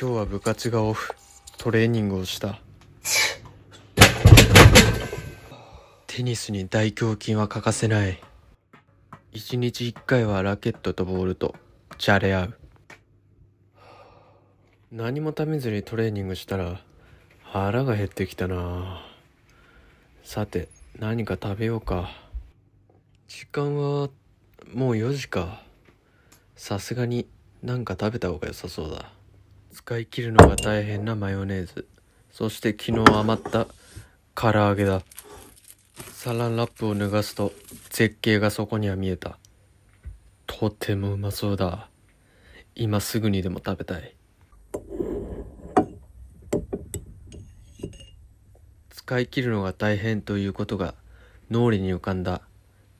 今日は部活がオフトレーニングをしたテニスに大胸筋は欠かせない一日一回はラケットとボールとじゃれ合う何も食べずにトレーニングしたら腹が減ってきたなさて何か食べようか時間はもう4時かさすがになんか食べた方が良さそうだ使い切るのが大変なマヨネーズそして昨日余った唐揚げだサランラップを脱がすと絶景がそこには見えたとてもうまそうだ今すぐにでも食べたい使い切るのが大変ということが脳裏に浮かんだ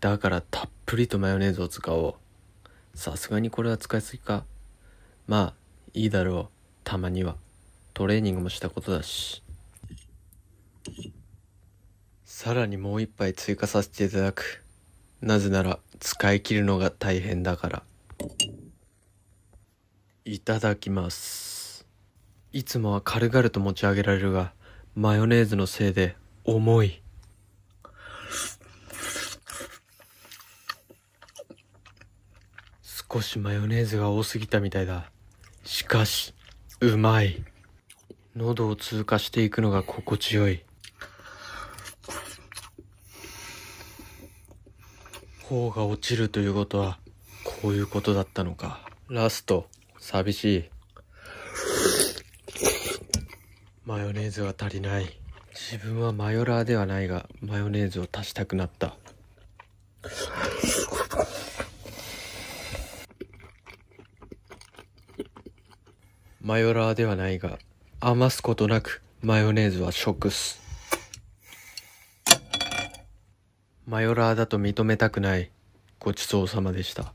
だからたっぷりとマヨネーズを使おうさすがにこれは使いすぎかまあいいだろうたまにはトレーニングもしたことだしさらにもう一杯追加させていただくなぜなら使い切るのが大変だからいただきますいつもは軽々と持ち上げられるがマヨネーズのせいで重い少しマヨネーズが多すぎたみたいだしかしうまい。喉を通過していくのが心地よい。頬が落ちるということは、こういうことだったのか。ラスト、寂しい。マヨネーズは足りない。自分はマヨラーではないが、マヨネーズを足したくなった。マヨラーではないが、余すことなくマヨネーズは食す。マヨラーだと認めたくない。ごちそうさまでした。